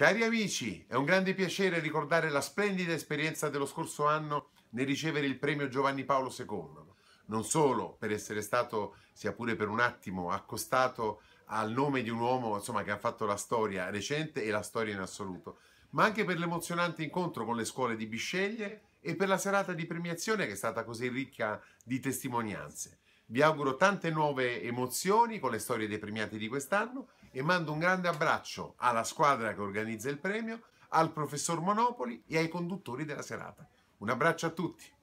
Cari amici, è un grande piacere ricordare la splendida esperienza dello scorso anno nel ricevere il premio Giovanni Paolo II. Non solo per essere stato, sia pure per un attimo, accostato al nome di un uomo insomma, che ha fatto la storia recente e la storia in assoluto, ma anche per l'emozionante incontro con le scuole di Bisceglie e per la serata di premiazione che è stata così ricca di testimonianze. Vi auguro tante nuove emozioni con le storie dei premiati di quest'anno e mando un grande abbraccio alla squadra che organizza il premio, al professor Monopoli e ai conduttori della serata. Un abbraccio a tutti.